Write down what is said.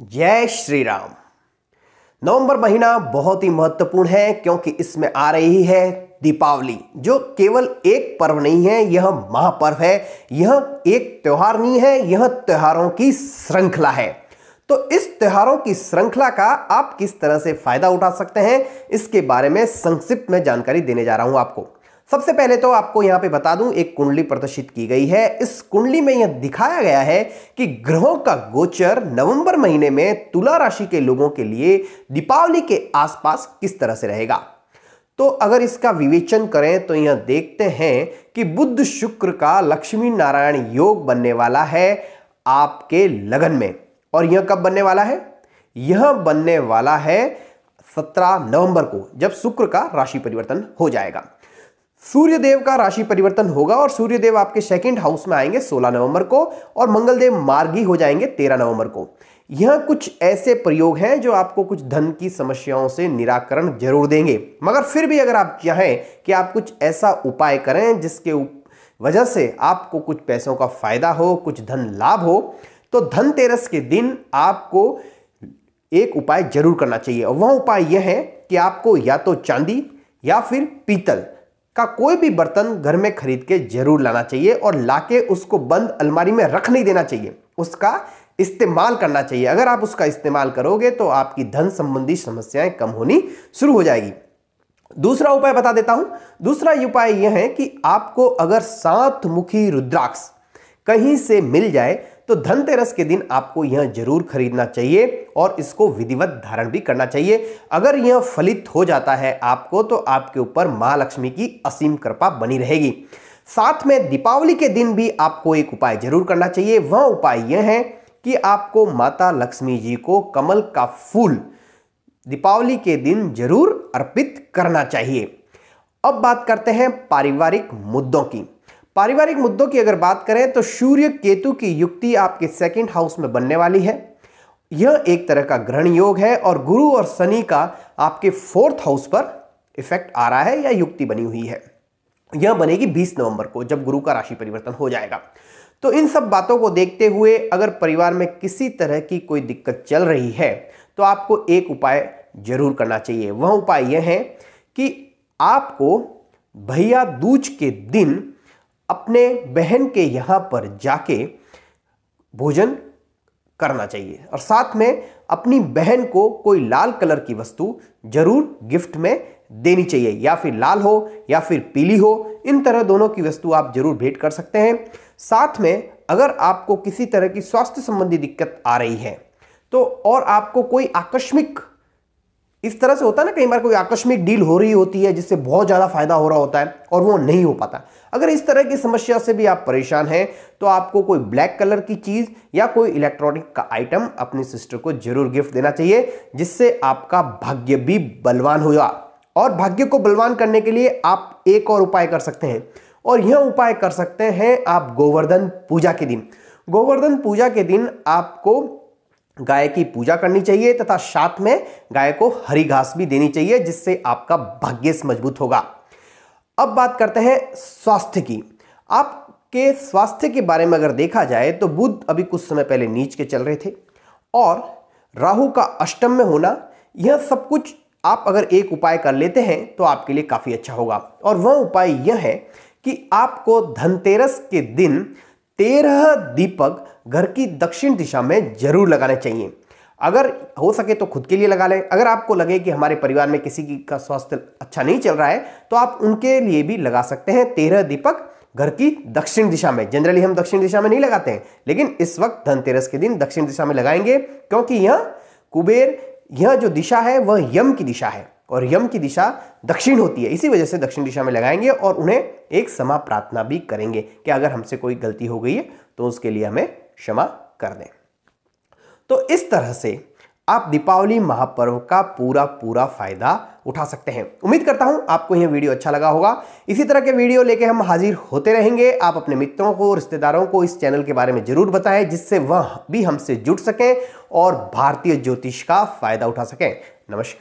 जय श्री राम नवंबर महीना बहुत ही महत्वपूर्ण है क्योंकि इसमें आ रही है दीपावली जो केवल एक पर्व नहीं है यह महापर्व है यह एक त्यौहार नहीं है यह त्योहारों की श्रृंखला है तो इस त्योहारों की श्रृंखला का आप किस तरह से फायदा उठा सकते हैं इसके बारे में संक्षिप्त में जानकारी देने जा रहा हूं आपको सबसे पहले तो आपको यहां पे बता दूं एक कुंडली प्रदर्शित की गई है इस कुंडली में यह दिखाया गया है कि ग्रहों का गोचर नवंबर महीने में तुला राशि के लोगों के लिए दीपावली के आसपास किस तरह से रहेगा तो अगर इसका विवेचन करें तो यह देखते हैं कि बुद्ध शुक्र का लक्ष्मी नारायण योग बनने वाला है आपके लगन में और यह कब बनने वाला है यह बनने वाला है सत्रह नवंबर को जब शुक्र का राशि परिवर्तन हो जाएगा सूर्यदेव का राशि परिवर्तन होगा और सूर्यदेव आपके सेकंड हाउस में आएंगे 16 नवंबर को और मंगलदेव मार्गी हो जाएंगे 13 नवंबर को यह कुछ ऐसे प्रयोग हैं जो आपको कुछ धन की समस्याओं से निराकरण जरूर देंगे मगर फिर भी अगर आप चाहें कि आप कुछ ऐसा उपाय करें जिसके वजह से आपको कुछ पैसों का फायदा हो कुछ धन लाभ हो तो धनतेरस के दिन आपको एक उपाय जरूर करना चाहिए और वह उपाय यह है कि आपको या तो चांदी या फिर पीतल का कोई भी बर्तन घर में खरीद के जरूर लाना चाहिए और लाके उसको बंद अलमारी में रख नहीं देना चाहिए उसका इस्तेमाल करना चाहिए अगर आप उसका इस्तेमाल करोगे तो आपकी धन संबंधी समस्याएं कम होनी शुरू हो जाएगी दूसरा उपाय बता देता हूं दूसरा उपाय यह है कि आपको अगर सात मुखी रुद्राक्ष कहीं से मिल जाए तो धनतेरस के दिन आपको यह जरूर खरीदना चाहिए और इसको विधिवत धारण भी करना चाहिए अगर यह फलित हो जाता है आपको तो आपके ऊपर माँ लक्ष्मी की असीम कृपा बनी रहेगी साथ में दीपावली के दिन भी आपको एक उपाय जरूर करना चाहिए वह उपाय यह है कि आपको माता लक्ष्मी जी को कमल का फूल दीपावली के दिन जरूर अर्पित करना चाहिए अब बात करते हैं पारिवारिक मुद्दों की पारिवारिक मुद्दों की अगर बात करें तो सूर्य केतु की युक्ति आपके सेकंड हाउस में बनने वाली है यह एक तरह का ग्रहण योग है और गुरु और शनि का आपके फोर्थ हाउस पर इफेक्ट आ रहा है या युक्ति बनी हुई है यह बनेगी 20 नवंबर को जब गुरु का राशि परिवर्तन हो जाएगा तो इन सब बातों को देखते हुए अगर परिवार में किसी तरह की कोई दिक्कत चल रही है तो आपको एक उपाय जरूर करना चाहिए वह उपाय यह है कि आपको भैया दूज के दिन अपने बहन के यहाँ पर जाके भोजन करना चाहिए और साथ में अपनी बहन को कोई लाल कलर की वस्तु जरूर गिफ्ट में देनी चाहिए या फिर लाल हो या फिर पीली हो इन तरह दोनों की वस्तु आप जरूर भेंट कर सकते हैं साथ में अगर आपको किसी तरह की स्वास्थ्य संबंधी दिक्कत आ रही है तो और आपको कोई आकस्मिक इस तरह से होता है ना कई बार कोई आकस्मिक डील हो रही होती है जिससे बहुत ज़्यादा फायदा हो रहा होता है और वो नहीं हो पाता अगर इस तरह की समस्या से भी आप परेशान हैं तो आपको कोई ब्लैक कलर की चीज़ या कोई इलेक्ट्रॉनिक का आइटम अपनी सिस्टर को जरूर गिफ्ट देना चाहिए जिससे आपका भाग्य भी बलवान होगा और भाग्य को बलवान करने के लिए आप एक और उपाय कर सकते हैं और यह उपाय कर सकते हैं आप गोवर्धन पूजा के दिन गोवर्धन पूजा के दिन आपको गाय की पूजा करनी चाहिए तथा साथ में गाय को हरी घास भी देनी चाहिए जिससे आपका भाग्य मजबूत होगा अब बात करते हैं स्वास्थ्य की आपके स्वास्थ्य के बारे में अगर देखा जाए तो बुद्ध अभी कुछ समय पहले नीच के चल रहे थे और राहु का अष्टम में होना यह सब कुछ आप अगर एक उपाय कर लेते हैं तो आपके लिए काफ़ी अच्छा होगा और वह उपाय यह है कि आपको धनतेरस के दिन तेरह दीपक घर की दक्षिण दिशा में जरूर लगाने चाहिए अगर हो सके तो खुद के लिए लगा लें अगर आपको लगे कि हमारे परिवार में किसी का स्वास्थ्य अच्छा नहीं चल रहा है तो आप उनके लिए भी लगा सकते हैं तेरह दीपक घर की दक्षिण दिशा में जनरली हम दक्षिण दिशा में नहीं लगाते हैं लेकिन इस वक्त धनतेरस के दिन दक्षिण दिशा में लगाएंगे क्योंकि यह कुबेर यह जो दिशा है वह यम की दिशा है और यम की दिशा दक्षिण होती है इसी वजह से दक्षिण दिशा में लगाएंगे और उन्हें एक क्षमा प्रार्थना भी करेंगे कि अगर हमसे कोई गलती हो गई है तो उसके लिए हमें क्षमा कर दें तो इस तरह से आप दीपावली महापर्व का पूरा पूरा फायदा उठा सकते हैं उम्मीद करता हूं आपको यह वीडियो अच्छा लगा होगा इसी तरह के वीडियो लेके हम हाजिर होते रहेंगे आप अपने मित्रों को रिश्तेदारों को इस चैनल के बारे में जरूर बताएं जिससे वह भी हमसे जुड़ सकें और भारतीय ज्योतिष का फायदा उठा सकें नमस्कार